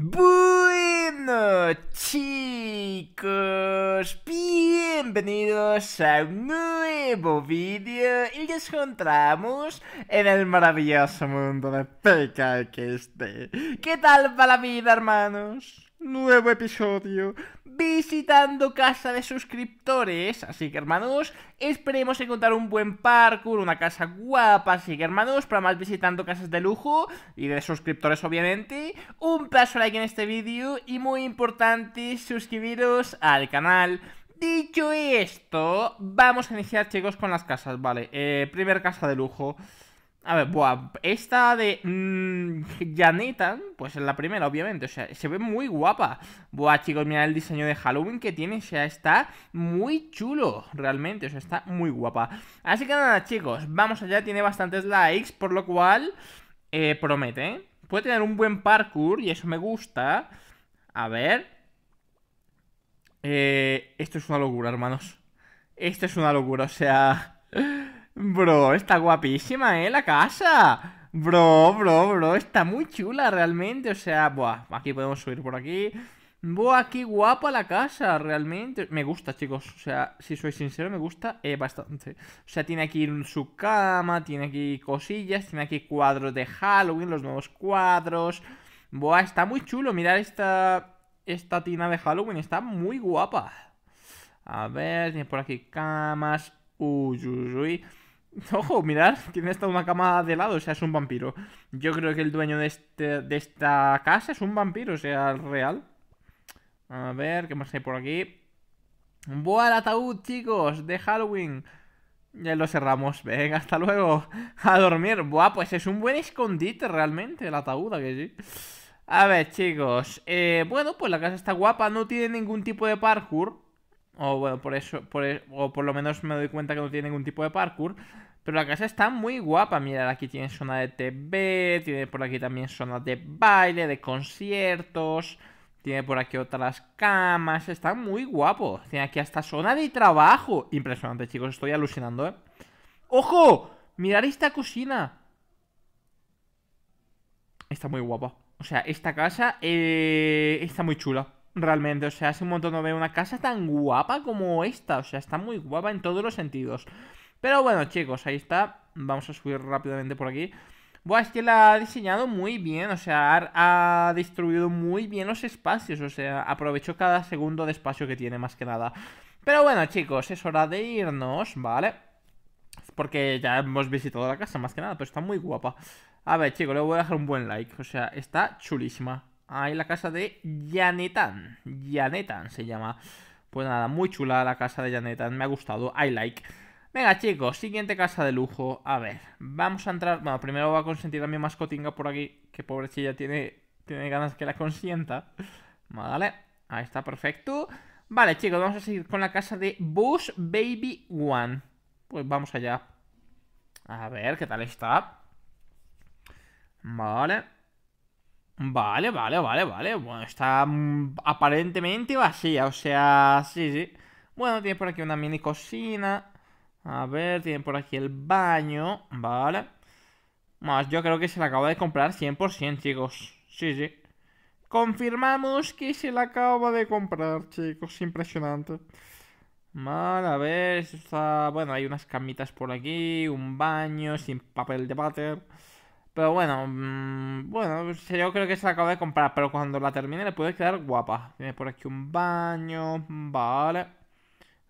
Bueno chicos, bienvenidos a un nuevo vídeo y nos encontramos en el maravilloso mundo de este, ¿Qué tal para la vida hermanos? nuevo episodio visitando casa de suscriptores. Así que hermanos, esperemos encontrar un buen parkour, una casa guapa. Así que hermanos, para más visitando casas de lujo y de suscriptores obviamente, un paso like en este vídeo y muy importante, suscribiros al canal. Dicho esto, vamos a iniciar chicos con las casas, vale, eh, primer casa de lujo a ver, buah, esta de mm, Janetan, pues es la primera, obviamente, o sea, se ve muy guapa. Buah, chicos, mirad el diseño de Halloween que tiene, o sea, está muy chulo, realmente, o sea, está muy guapa. Así que nada, chicos, vamos allá, tiene bastantes likes, por lo cual eh, promete. ¿eh? Puede tener un buen parkour y eso me gusta. A ver. Eh, esto es una locura, hermanos. Esto es una locura, o sea... Bro, está guapísima, ¿eh? La casa. Bro, bro, bro, está muy chula realmente, o sea, buah, aquí podemos subir por aquí Buah, qué guapa la casa, realmente Me gusta, chicos, o sea, si soy sincero, me gusta eh, bastante O sea, tiene aquí su cama, tiene aquí cosillas, tiene aquí cuadros de Halloween, los nuevos cuadros Buah, está muy chulo, mirad esta, esta tina de Halloween, está muy guapa A ver, tiene por aquí camas, uy, uy, uy Ojo, mirad, tiene hasta una cama de lado, o sea, es un vampiro. Yo creo que el dueño de, este, esta casa es un vampiro, o sea, el real. A ver, ¿qué más hay por aquí? ¡Buah, el ataúd, chicos! De Halloween. Ya lo cerramos. Venga, hasta luego. A dormir. Buah, pues es un buen escondite realmente el ataúd, ¿a que sí? A ver, chicos. Eh, bueno, pues la casa está guapa. No tiene ningún tipo de parkour. O bueno, por eso, e, o por lo menos me doy cuenta que no tiene ningún tipo de parkour. Pero la casa está muy guapa, mirad, aquí tiene zona de TV, tiene por aquí también zona de baile, de conciertos, tiene por aquí otras camas, está muy guapo. Tiene aquí hasta zona de trabajo. Impresionante, chicos, estoy alucinando, ¿eh? ¡Ojo! Mirad esta cocina. Está muy guapa. O sea, esta casa eh, está muy chula. Realmente, o sea, hace un montón no veo una casa tan guapa como esta. O sea, está muy guapa en todos los sentidos. Pero bueno, chicos, ahí está. Vamos a subir rápidamente por aquí. Buah, es que la ha diseñado muy bien, o sea, ha, distribuido muy bien los espacios, o sea, aprovechó cada segundo de espacio que tiene más que nada. Pero bueno, chicos, es hora de irnos, ¿vale? Porque ya hemos visitado la casa más que nada, pero está muy guapa. A ver, chicos, le voy a dejar un buen like, o sea, está chulísima. Ahí la casa de Janetan, Janetan se llama. Pues nada, muy chula la casa de Janetan, me ha gustado, I like. Venga, chicos, siguiente casa de lujo. A ver, vamos a entrar... Bueno, primero va a consentir a mi mascotinga por aquí, que pobrecilla tiene, tiene ganas que la consienta. Vale, ahí está, perfecto. Vale, chicos, vamos a seguir con la casa de Bush Baby One. Pues vamos allá. A ver, ¿qué tal está? Vale. Vale, vale, vale, vale. Bueno, está mm, aparentemente vacía, o sea, sí, sí. Bueno, tiene por aquí una mini cocina. A ver, tienen por aquí el baño, ¿vale? Más, yo creo que se la acaba de comprar 100%, chicos. Sí, sí. Confirmamos que se la acaba de comprar, chicos. Impresionante. Vale, a ver, Bueno, hay unas camitas por aquí, un baño sin papel de váter. Pero bueno, mm, bueno, pues, yo creo que se la acaba de comprar, pero cuando la termine le puede quedar guapa. Tiene por aquí un baño, vale.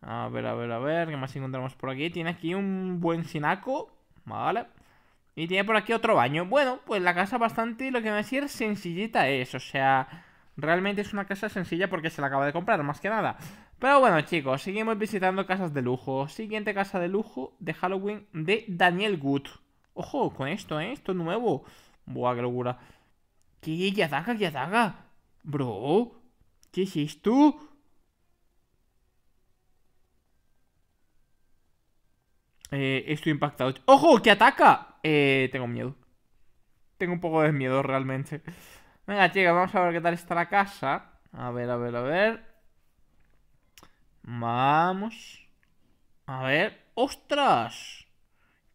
A ver, a ver, a ver, ¿qué más encontramos por aquí? Tiene aquí un buen sinaco, vale. Y tiene por aquí otro baño. Bueno, pues la casa bastante, lo que me a decir, sencillita es. O sea, realmente es una casa sencilla porque se la acaba de comprar, más que nada. Pero bueno, chicos, seguimos visitando casas de lujo. Siguiente casa de lujo de Halloween de Daniel Good. Ojo, con esto, ¿eh? Esto es nuevo. Buah, qué locura. ¿Qué? ya Yadaga. Bro, ¿qué es esto? Eh, estoy impactado. ¡Ojo! ¡Que ataca! Eh, tengo miedo. Tengo un poco de miedo realmente. Venga, chicos, vamos a ver qué tal está la casa. A ver, a ver, a ver. Vamos. A ver. ¡Ostras!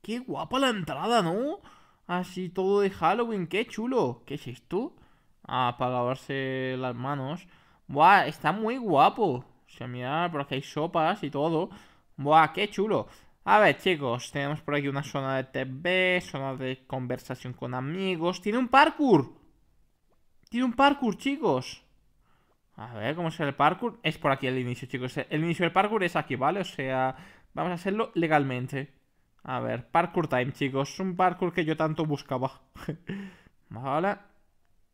¡Qué guapa la entrada, ¿no? Así todo de Halloween. ¡Qué chulo! ¿Qué es esto? Ah, para lavarse las manos. Buah, está muy guapo. O sea, mirad, por aquí hay sopas y todo. Buah, qué chulo. A ver, chicos, tenemos por aquí una zona de TV, zona de conversación con amigos. ¡Tiene un parkour! ¡Tiene un parkour, chicos! A ver, ¿cómo es el parkour? Es por aquí el inicio, chicos. El inicio del parkour es aquí, ¿vale? O sea, vamos a hacerlo legalmente. A ver, parkour time, chicos. Un parkour que yo tanto buscaba. vale.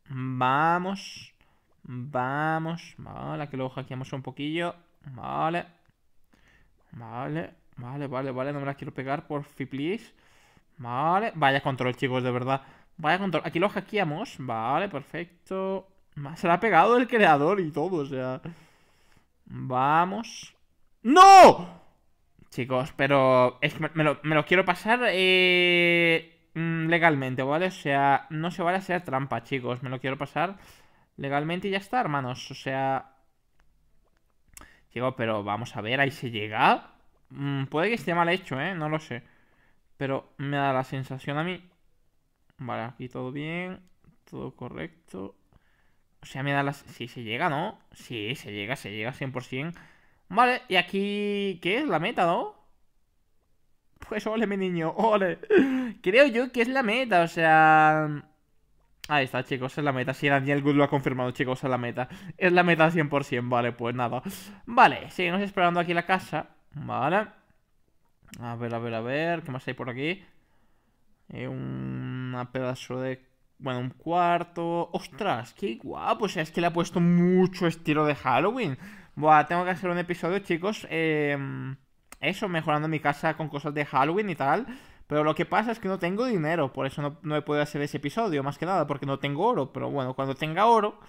Vamos. Vamos. Vale, que lo hackeamos un poquillo. Vale. Vale. Vale, vale, vale, no me la quiero pegar por please. Vale, vaya control, chicos, de verdad. Vaya control. Aquí lo hackeamos. Vale, perfecto. Se la ha pegado el creador y todo, o sea... Vamos. ¡No! Chicos, pero... me, lo, quiero pasar eh, mm, legalmente, ¿vale? O sea, no se a hacer trampa, chicos. Me lo quiero pasar legalmente y ya está, hermanos. O sea... Chicos, pero vamos a ver, ahí se llega. Mm, puede que esté mal hecho, ¿eh? No lo sé. Pero me da la sensación a mí. Vale, aquí todo bien. Todo correcto. O sea, me da la... Sí, se llega, ¿no? Sí, se llega, se llega 100%. Vale, y aquí... ¿Qué es la meta, no? Pues ole, mi niño, ole. Creo yo que es la meta, o sea... Ahí está, chicos, es la meta. Si Daniel Good lo ha confirmado, chicos, es la meta. Es la meta 100%, vale, pues nada. Vale, seguimos esperando aquí la casa. Vale. A ver, a ver, a ver. ¿Qué más hay por aquí? Un eh, un pedazo de... Bueno, un cuarto... ¡Ostras! ¡Qué guapo! Pues es que le ha puesto mucho estilo de Halloween. Buah, tengo que hacer un episodio, chicos. Em, eso, mejorando mi casa con cosas de Halloween y tal. Pero lo que pasa es que no tengo dinero, por eso no, no, he podido hacer ese episodio, más que nada, porque no tengo oro. Pero bueno, cuando tenga oro,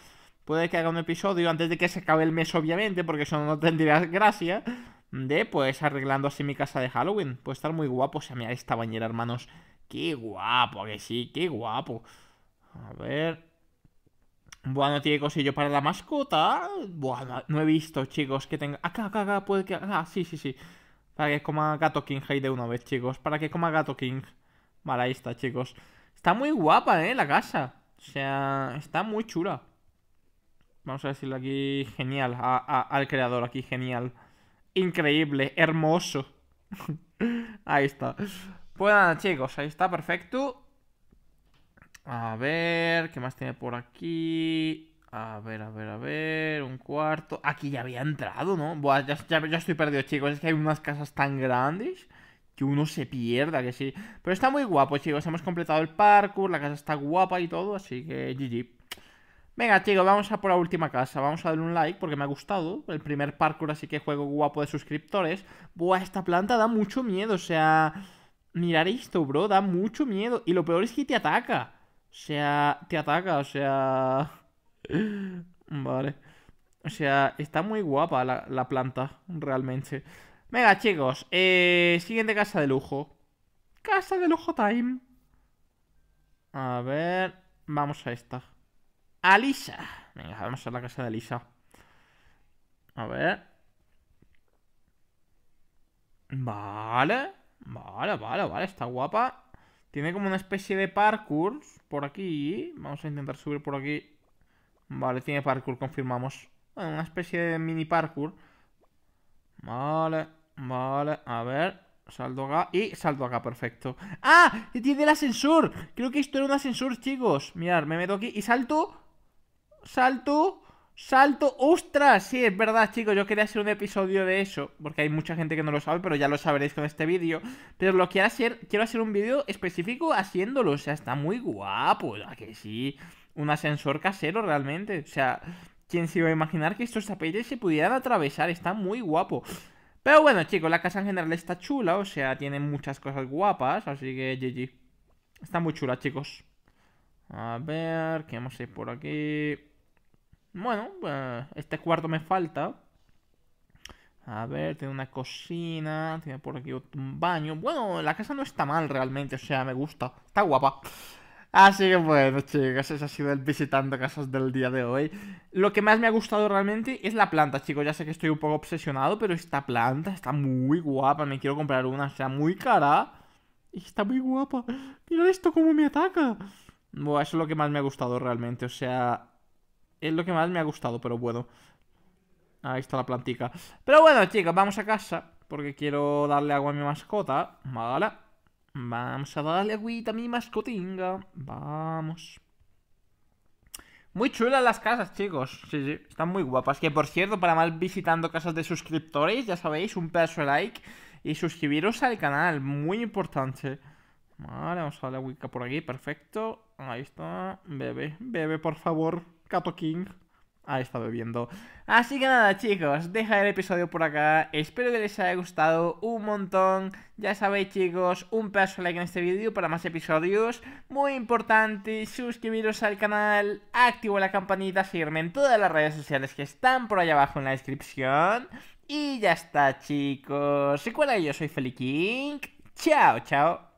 puede que haga un episodio antes de que se acabe el mes, obviamente, porque eso no tendría gracia de pues arreglando así mi casa de Halloween. Puede estar muy guapo. O sea, mira esta bañera, hermanos. Qué guapo, que sí, qué guapo. A ver. Bueno, tiene cosillo para la mascota. Bueno, no he visto, chicos, que tenga. Acá, acá, acá, puede que. Ah, sí, sí, sí. Para que coma Gato King ahí de una vez, chicos. Para que coma Gato King. Vale, ahí está, chicos. Está muy guapa, ¿eh? La casa. O sea, está muy chula. Vamos a decirle aquí, genial. al creador aquí, genial increíble, hermoso. ahí está. Pues chicos, ahí está, perfecto. A ver, ¿qué más tiene por aquí? A ver, a ver, a ver, un cuarto. Aquí ya había entrado, ¿no? ya, ya estoy perdido, chicos. Es que hay unas casas tan grandes que uno se pierda, que sí. Pero está muy guapo, chicos. Hemos completado el parkour, la casa está guapa y todo, así que GG. Venga, chicos, vamos a por la última casa. Vamos a darle un like porque me ha gustado. El primer parkour, así que juego guapo de suscriptores. Buah, esta planta da mucho miedo. O sea, mirar esto, bro. Da mucho miedo. Y lo peor es que te ataca. O sea, te ataca. O sea... Vale. O sea, está muy guapa la, planta, realmente. Venga, chicos. Eh, siguiente casa de lujo. Casa de lujo time. A ver... Vamos a esta. Alisa Venga, vamos a la casa de Alisa A ver. Vale. Vale, vale, vale. Está guapa. Tiene como una especie de parkour por aquí. Vamos a intentar subir por aquí. Vale, tiene parkour, confirmamos. una especie de mini parkour. Vale, vale. A ver. Salto acá y salto acá, perfecto ¡Ah! ¡Tiene el ascensor! Creo que esto era un ascensor, chicos Mirad, me meto aquí y salto salto, salto. ¡Ostras! Sí, es verdad, chicos, yo quería hacer un episodio de eso, porque hay mucha gente que no lo sabe, pero ya lo sabréis con este vídeo. Pero lo quiero hacer, quiero hacer un vídeo específico haciéndolo, o sea, está muy guapo, ¿a que sí? Un ascensor casero realmente, o sea, ¿quién se iba a imaginar que estos tapetes se pudieran atravesar? Está muy guapo. Pero bueno, chicos, la casa en general está chula, o sea, tiene muchas cosas guapas, así que GG. Está muy chula, chicos. A ver, ¿qué vamos a ir por aquí? Bueno, eh, este cuarto me falta. A ver, tiene una cocina, tiene por aquí un baño. Bueno, la casa no está mal realmente, o sea, me gusta. Está guapa. Así que bueno, chicos, ese ha sido el visitando casas del día de hoy. Lo que más me ha gustado realmente es la planta, chicos. Ya sé que estoy un poco obsesionado, pero esta planta está muy guapa. Me quiero comprar una, o sea, muy cara. Y está muy guapa. Mira esto como me ataca. Bueno, eso es lo que más me ha gustado realmente. O sea, es lo que más me ha gustado, pero bueno. Ahí está la plantica. Pero bueno, chicos, vamos a casa. Porque quiero darle agua a mi mascota. Vale. Vamos a darle agüita a mi mascotinga. Vamos. Muy chulas las casas, chicos. Sí, sí, están muy guapas. Que por cierto, para mal visitando casas de suscriptores, ya sabéis, un pedazo de like y suscribiros al canal. Muy importante. Vale, vamos a darle agüita por aquí. Perfecto. Ahí está. Bebe, bebe, por favor. Cato King ha estado bebiendo. Así que nada, chicos, deja el episodio por acá. Espero que les haya gustado un montón. Ya sabéis, chicos, un paso like en este vídeo para más episodios. Muy importante, suscribiros al canal, activo la campanita, seguirme en todas las redes sociales que están por allá abajo en la descripción. Y ya está, chicos. Recuerda que yo soy Feli King. Chao, chao.